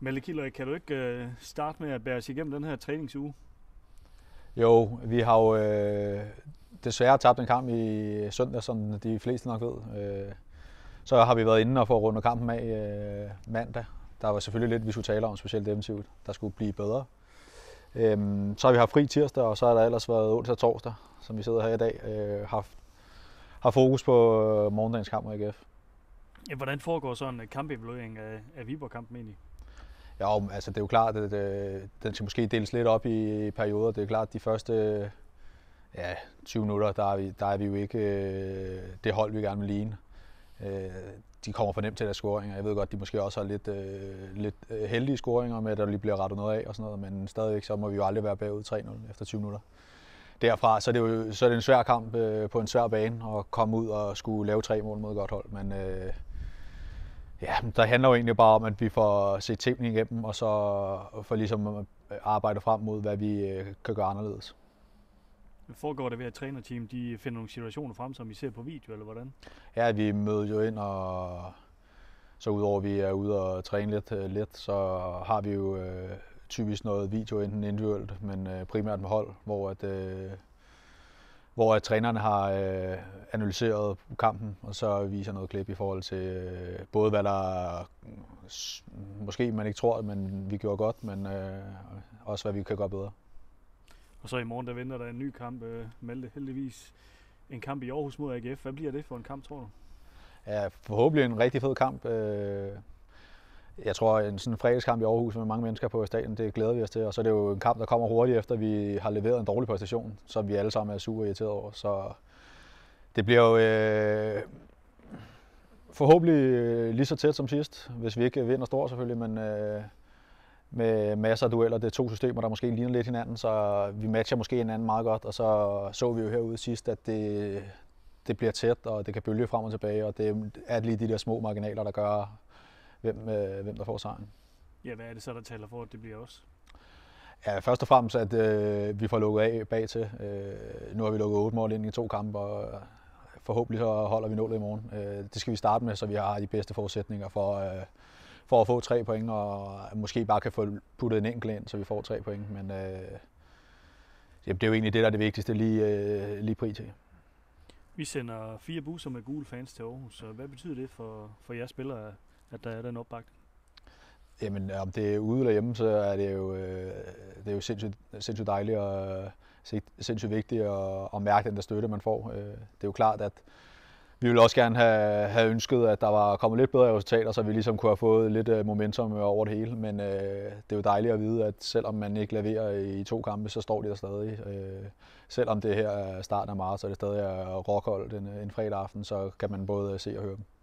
Melle Kilder, kan du ikke øh, starte med at bære os igennem den her træningsuge? Jo, vi har jo øh, desværre tabt en kamp i søndag, som de fleste nok ved. Øh, så har vi været inde og få rundet kampen af øh, mandag. Der var selvfølgelig lidt, vi skulle tale om, specielt defensivt, der skulle blive bedre. Øh, så har vi haft fri tirsdag, og så har der ellers været onsdag og torsdag, som vi sidder her i dag, øh, haft, har fokus på øh, morgendagens kamp mod AGF. Ja, hvordan foregår sådan en kampevaluering af, af Viborg-kampen egentlig? Ja, altså det er jo klart, at det, øh, den skal måske deles lidt op i perioder. Det er klart, at de første ja, 20 minutter, der er vi, der er vi jo ikke øh, det hold, vi gerne vil ligne. Øh, de kommer for nemt til deres scoringer. Jeg ved godt, de måske også har lidt, øh, lidt heldige scoringer med, at der lige bliver rettet noget af og sådan noget, men stadigvæk så må vi jo aldrig være bagud 3-0 efter 20 minutter. Derfra så er det jo så er det en svær kamp øh, på en svær bane at komme ud og skulle lave tre mål mod et godt hold, men øh, Ja, der handler jo egentlig bare om, at vi får set tingene igennem, og så får ligesom øh, arbejde frem mod, hvad vi øh, kan gøre anderledes. Foregår det ved, at trænerteam de finder nogle situationer frem, som vi ser på video, eller hvordan? Ja, vi møder jo ind, og så udover at vi er ude og træne lidt, øh, lidt så har vi jo øh, typisk noget video, enten individuelt, men øh, primært med hold, hvor at, øh, hvor at træneren har øh, analyseret kampen, og så viser noget klip i forhold til øh, både hvad der måske man ikke tror, men vi gjorde godt, men øh, også hvad vi kan gøre bedre. Og så i morgen, der venter der en ny kamp, øh, Malte, heldigvis. En kamp i Aarhus mod AGF. Hvad bliver det for en kamp, tror du? Ja, forhåbentlig en rigtig fed kamp. Øh, jeg tror, en sådan fredagskamp i Aarhus med mange mennesker på stadion, det glæder vi os til. Og så er det jo en kamp, der kommer hurtigt efter, vi har leveret en dårlig præstation, som vi alle sammen er super irriteret over. Så det bliver jo øh, forhåbentlig øh, lige så tæt som sidst, hvis vi ikke vinder stort selvfølgelig, men øh, med masser af dueller. Det er to systemer, der måske ligner lidt hinanden, så vi matcher måske hinanden meget godt. Og så så vi jo herude sidst, at det, det bliver tæt, og det kan bølge frem og tilbage, og det er lige de der små marginaler, der gør, hvem, øh, hvem der får sejren. Ja, hvad er det så, der taler for, at det bliver os? Ja, først og fremmest, at øh, vi får lukket af bag til. Øh, nu har vi lukket otte mål ind i to kampe, og øh, forhåbentlig så holder vi nullet i morgen. Øh, det skal vi starte med, så vi har de bedste forudsætninger for, øh, for at få tre point, og måske bare kan få puttet en enkelt ind, så vi får tre point. Men øh, jamen, det er jo egentlig det, der er det vigtigste lige, øh, lige pri til. Vi sender fire busser med gule fans til Aarhus, så hvad betyder det for, for jeres spillere, at der er den opbakning? Jamen, om det er ude eller hjemme, så er det jo, øh, det er jo sindssygt, sindssygt dejligt og sindssygt vigtigt at, at mærke den der støtte, man får. Øh, det er jo klart, at vi ville også gerne have, have ønsket, at der var kommet lidt bedre resultater, så vi ligesom kunne have fået lidt øh, momentum over det hele. Men øh, det er jo dejligt at vide, at selvom man ikke leverer i to kampe, så står de der stadig. Øh, selvom det her er starten af marts, og det stadig er rockhold en, en fredag aften, så kan man både øh, se og høre dem.